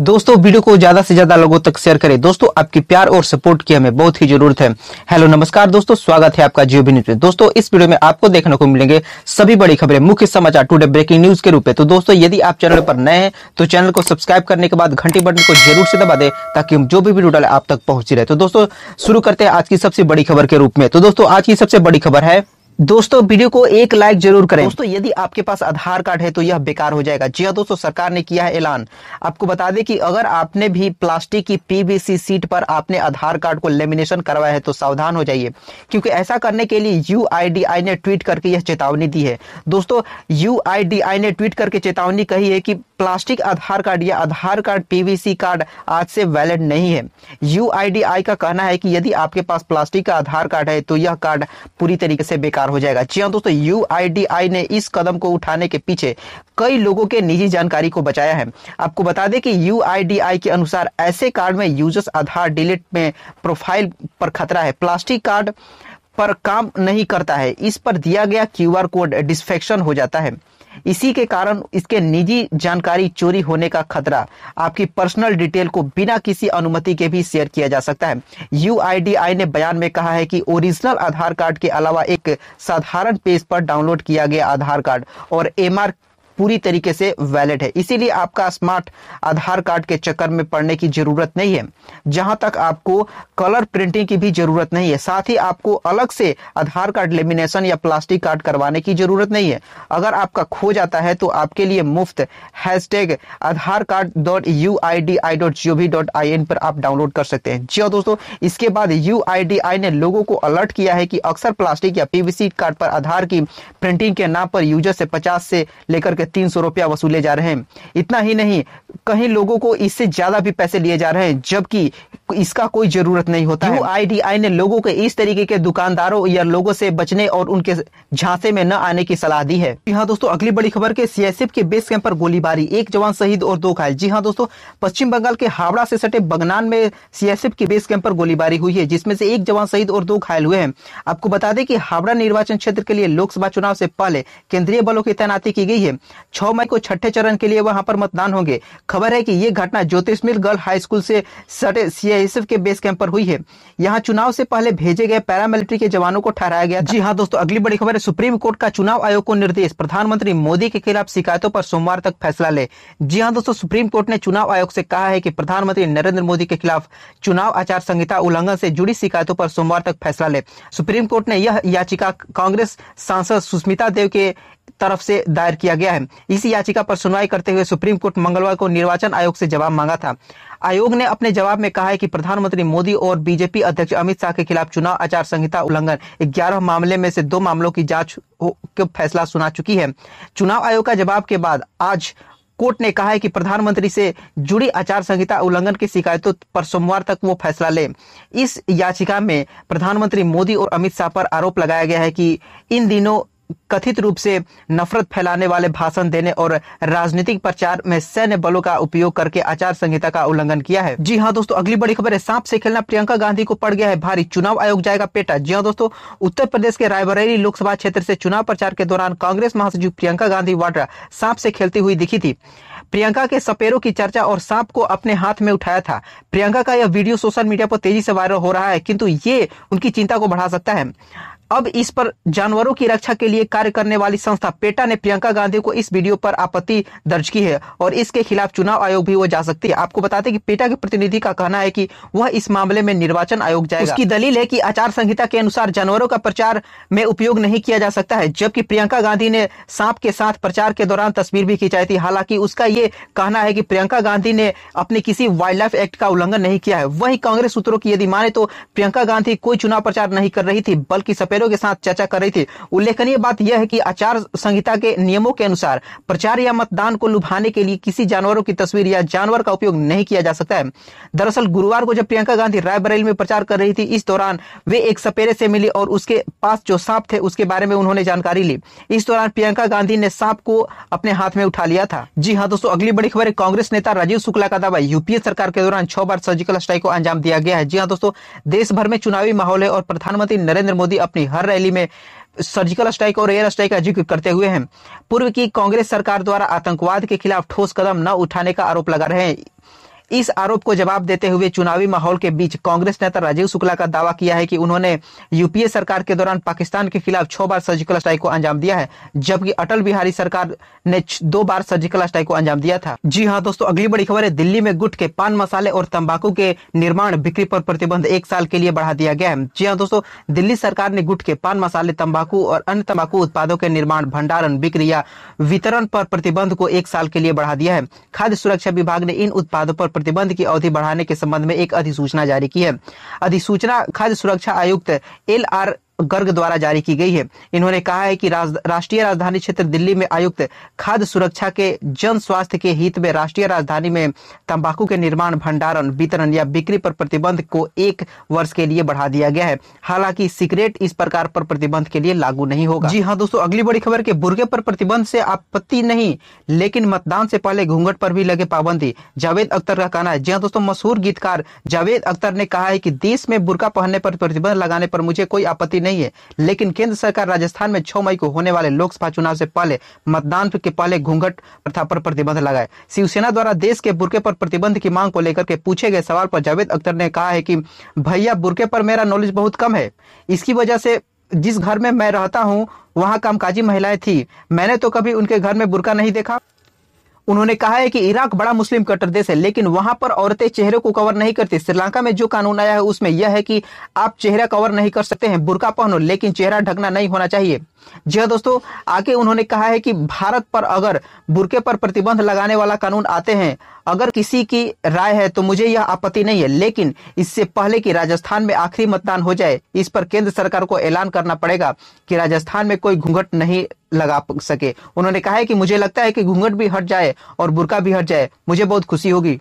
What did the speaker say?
दोस्तों वीडियो को ज्यादा से ज्यादा लोगों तक शेयर करें दोस्तों आपकी प्यार और सपोर्ट की हमें बहुत ही जरूरत है हेलो नमस्कार दोस्तों स्वागत है आपका जियो न्यूज में दोस्तों इस वीडियो में आपको देखने को मिलेंगे सभी बड़ी खबरें मुख्य समाचार टुडे ब्रेकिंग न्यूज के रूप में तो दोस्तों यदि आप चैनल पर नए हैं तो चैनल को सब्सक्राइब करने के बाद घंटी बटन को जरूर से दबा दे ताकि हम जो भी वीडियो डाले आप तक पहुंची रहे तो दोस्तों शुरू करते हैं आज की सबसे बड़ी खबर के रूप में तो दोस्तों आज की सबसे बड़ी खबर है दोस्तों वीडियो को एक लाइक जरूर करें दोस्तों यदि आपके पास आधार कार्ड है तो यह बेकार हो जाएगा जी हाँ दोस्तों सरकार ने किया है ऐलान आपको बता दें कि अगर आपने भी प्लास्टिक की पीवीसी सीट पर आपने आधार कार्ड को लेमिनेशन करवाया है तो सावधान हो जाइए क्योंकि ऐसा करने के लिए यू ने ट्वीट करके यह चेतावनी दी है दोस्तों यू ने ट्वीट करके चेतावनी कही है कि प्लास्टिक आधार कार्ड या आधार कार्ड पीवीसी कार्ड आज से वैलिड नहीं है यू का कहना है कि यदि आपके पास प्लास्टिक का आधार कार्ड है तो यह कार्ड पूरी तरीके से बेकार गिरफ्तार हो जाएगा जी हाँ दोस्तों यू ने इस कदम को उठाने के पीछे कई लोगों के निजी जानकारी को बचाया है आपको बता दें कि यू के अनुसार ऐसे कार्ड में यूजर्स आधार डिलीट में प्रोफाइल पर खतरा है प्लास्टिक कार्ड पर काम नहीं करता है इस पर दिया गया क्यूआर कोड डिस्फेक्शन हो जाता है इसी के कारण इसके निजी जानकारी चोरी होने का खतरा आपकी पर्सनल डिटेल को बिना किसी अनुमति के भी शेयर किया जा सकता है यू ने बयान में कहा है कि ओरिजिनल आधार कार्ड के अलावा एक साधारण पेज पर डाउनलोड किया गया आधार कार्ड और एम पूरी तरीके से वैलिड है इसीलिए आपका स्मार्ट आधार कार्ड के चक्कर में पड़ने की जरूरत नहीं है जहां तक आपको कलर प्रिंटिंग की भी जरूरत नहीं है साथ ही आपको अलग से आधार कार्ड लेमिनेशन या प्लास्टिक कार्ड करवाने की जरूरत नहीं है अगर आपका खो जाता है तो आपके लिए मुफ्त hashtag Aadhaar card dot U I D A I dot G O V dot I पर आप डाउनलोड कर सकते हैं जी हाँ दोस्तों इसके बाद यू आई डी आई ने लोगों को अलर्ट किया है कि अक्सर प्लास्टिक या पीवीसी कार्ड पर आधार की प्रिंटिंग के नाम पर यूजर से पचास से लेकर के तीन सौ रुपया वसूले जा रहे हैं इतना ही नहीं कहीं लोगों को इससे ज्यादा भी पैसे लिए जा रहे हैं जबकि इसका कोई जरूरत नहीं होता आईडीआई ने लोगों के इस तरीके के दुकानदारों या लोगों से बचने और उनके झांसे में न आने की सलाह दी है जी हाँ दोस्तों अगली बड़ी खबर के सीएसएफ के बेस कैंप पर गोलीबारी एक जवान शहीद और दो घायल जी हाँ दोस्तों पश्चिम बंगाल के हावड़ा से सटे बगनान में सीएसएफ के बेस कैंप पर गोलीबारी हुई है जिसमें से एक जवान शहीद और दो घायल हुए हैं आपको बता दें कि हावड़ा निर्वाचन क्षेत्र के लिए लोकसभा चुनाव से पहले केंद्रीय बलों की तैनाती की गई है छह मई को छठे चरण के लिए वहां पर मतदान होंगे खबर है कि ये घटना ज्योतिष मिल गर्ल हाई स्कूल से सटे सीआईएसएफ के बेस कैंप पर हुई है यहाँ चुनाव से पहले भेजे गए पैरामिलिट्री के जवानों को ठहराया गया जी हाँ दोस्तों अगली बड़ी खबर है सुप्रीम कोर्ट का चुनाव आयोग को निर्देश प्रधानमंत्री मोदी के खिलाफ शिकायतों पर सोमवार तक फैसला ले जी हाँ दोस्तों सुप्रीम कोर्ट ने चुनाव आयोग से कहा है कि प्रधानमंत्री नरेंद्र मोदी के खिलाफ चुनाव आचार संहिता उल्लंघन से जुड़ी शिकायतों पर सोमवार तक फैसला ले सुप्रीम कोर्ट ने यह याचिका कांग्रेस सांसद सुष्मिता देव के तरफ से दायर किया गया है इसी याचिका पर सुनवाई करते हुए सुप्रीम कोर्ट मंगलवार को निर्वाचन आयोग से जवाब मांगा था आयोग ने अपने जवाब में कहा है कि प्रधानमंत्री मोदी और बीजेपी अध्यक्ष अमित शाह के खिलाफ चुनाव आचार संहिता उल्लंघन ग्यारह मामले में से दो मामलों की जांच का फैसला सुना चुकी है चुनाव आयोग का जवाब के बाद आज कोर्ट ने कहा है कि प्रधानमंत्री से जुड़ी आचार संहिता उल्लंघन की शिकायतों पर सोमवार तक वो फैसला ले इस याचिका में प्रधानमंत्री मोदी और अमित शाह पर आरोप लगाया गया है कि इन दिनों कथित रूप से नफरत फैलाने वाले भाषण देने और राजनीतिक प्रचार में सैन्य बलों का उपयोग करके आचार संहिता का उल्लंघन किया है जी हाँ दोस्तों अगली बड़ी खबर है सांप से खेलना प्रियंका गांधी को पड़ गया है भारी चुनाव आयोग जाएगा पेटा जी हाँ दोस्तों उत्तर प्रदेश के रायबरेली लोकसभा क्षेत्र से चुनाव प्रचार के दौरान कांग्रेस महासचिव प्रियंका गांधी वाड्रा सांप से खेलती हुई दिखी थी प्रियंका के सपेरों की चर्चा और सांप को अपने हाथ में उठाया था प्रियंका का यह वीडियो सोशल मीडिया पर तेजी से वायरल हो रहा है किंतु ये उनकी चिंता को बढ़ा सकता है अब इस पर जानवरों की रक्षा के लिए कार्य करने वाली संस्था पेटा ने प्रियंका गांधी को इस वीडियो पर आपत्ति दर्ज की है और इसके खिलाफ चुनाव आयोग भी वो जा सकती है आपको बताते कि पेटा के प्रतिनिधि का कहना है कि वह इस मामले में निर्वाचन आयोग जाएगा उसकी दलील है कि आचार संहिता के अनुसार जानवरों का प्रचार में उपयोग नहीं किया जा सकता है जबकि प्रियंका गांधी ने सांप के साथ प्रचार के दौरान तस्वीर भी खिंचाई थी हालांकि उसका ये कहना है कि प्रियंका गांधी ने अपने किसी वाइल्ड लाइफ एक्ट का उल्लंघन नहीं किया है वही कांग्रेस सूत्रों की यदि माने तो प्रियंका गांधी कोई चुनाव प्रचार नहीं कर रही थी बल्कि सफेद के साथ चर्चा कर रही थी उल्लेखनीय बात यह है कि आचार संहिता के नियमों के अनुसार प्रचार या मतदान को लुभाने के लिए किसी जानवरों की तस्वीर या जानवर का उपयोग नहीं किया जा सकता है दरअसल गुरुवार को जब प्रियंका गांधी रायबरेली में प्रचार कर रही थी इस दौरान वे एक सपेरे से मिली और उसके पास जो सांप थे उसके बारे में उन्होंने जानकारी ली इस दौरान प्रियंका गांधी ने सांप को अपने हाथ में उठा लिया था जी हाँ दोस्तों अगली बड़ी खबर है कांग्रेस नेता राजीव शुक्ला का दावा यूपीए सरकार के दौरान छह बार सर्जिकल स्ट्राइक को अंजाम दिया गया है जी हाँ दोस्तों देश भर में चुनावी माहौल है और प्रधानमंत्री नरेंद्र मोदी अपनी हर रैली में सर्जिकल स्ट्राइक और एयर स्ट्राइक का जिक्र करते हुए हैं पूर्व की कांग्रेस सरकार द्वारा आतंकवाद के खिलाफ ठोस कदम न उठाने का आरोप लगा रहे हैं इस आरोप को जवाब देते हुए चुनावी माहौल के बीच कांग्रेस नेता राजीव शुक्ला का दावा किया है कि उन्होंने यूपीए सरकार के दौरान पाकिस्तान के खिलाफ छह बार सर्जिकल स्ट्राइक को अंजाम दिया है जबकि अटल बिहारी सरकार ने दो बार सर्जिकल स्ट्राइक को अंजाम दिया था जी हाँ दोस्तों अगली बड़ी खबर है दिल्ली में गुट के पान मसाले और तंबाकू के निर्माण बिक्री पर प्रतिबंध एक साल के लिए बढ़ा दिया गया है जी हाँ दोस्तों दिल्ली सरकार ने गुट के पान मसाले तम्बाकू और अन्य तम्बाकू उत्पादों के निर्माण भंडारण बिक्री या वितरण पर प्रतिबंध को एक साल के लिए बढ़ा दिया है खाद्य सुरक्षा विभाग ने इन उत्पादों पर प्रतिबंध की अवधि बढ़ाने के संबंध में एक अधिसूचना जारी की है अधिसूचना खाद्य सुरक्षा आयुक्त एल आर गर्ग द्वारा जारी की गई है इन्होंने कहा है कि राज, राष्ट्रीय राजधानी क्षेत्र दिल्ली में आयुक्त खाद्य सुरक्षा के जन स्वास्थ्य के हित में राष्ट्रीय राजधानी में तंबाकू के निर्माण भंडारण वितरण या बिक्री पर प्रतिबंध को एक वर्ष के लिए बढ़ा दिया गया है हालांकि सिगरेट इस प्रकार पर प्रतिबंध के लिए लागू नहीं होगा जी हाँ दोस्तों अगली बड़ी खबर के बुर्गे पर प्रतिबंध से आपत्ति नहीं लेकिन मतदान से पहले घूंघट पर भी लगे पाबंदी जावेद अख्तर का कहना है जी हाँ दोस्तों मशहूर गीतकार जावेद अख्तर ने कहा है कि देश में बुर्का पहनने पर प्रतिबंध लगाने पर मुझे कोई आपत्ति नहीं है लेकिन केंद्र सरकार राजस्थान में 6 मई को होने वाले लोकसभा चुनाव से पहले मतदान के पहले घूंघट प्रथा पर प्रतिबंध लगाए शिवसेना द्वारा देश के बुरके पर प्रतिबंध की मांग को लेकर के पूछे गए सवाल पर जावेद अख्तर ने कहा है कि भैया बुरके पर मेरा नॉलेज बहुत कम है इसकी वजह से जिस घर में मैं रहता हूँ वहाँ कामकाजी महिलाएं थी मैंने तो कभी उनके घर में बुरका नहीं देखा उन्होंने कहा है कि इराक बड़ा मुस्लिम कट्टर देश है लेकिन वहां पर औरतें चेहरे को कवर नहीं करती श्रीलंका में जो कानून आया है उसमें यह है कि आप चेहरा कवर नहीं कर सकते हैं बुरका पहनो लेकिन चेहरा ढकना नहीं होना चाहिए जी हाँ दोस्तों आगे उन्होंने कहा है कि भारत पर अगर बुरके पर प्रतिबंध लगाने वाला कानून आते हैं अगर किसी की राय है तो मुझे यह आपत्ति नहीं है लेकिन इससे पहले कि राजस्थान में आखिरी मतदान हो जाए इस पर केंद्र सरकार को ऐलान करना पड़ेगा कि राजस्थान में कोई घूंघट नहीं लगा सके उन्होंने कहा है कि मुझे लगता है कि घूंघट भी हट जाए और बुरका भी हट जाए मुझे बहुत खुशी होगी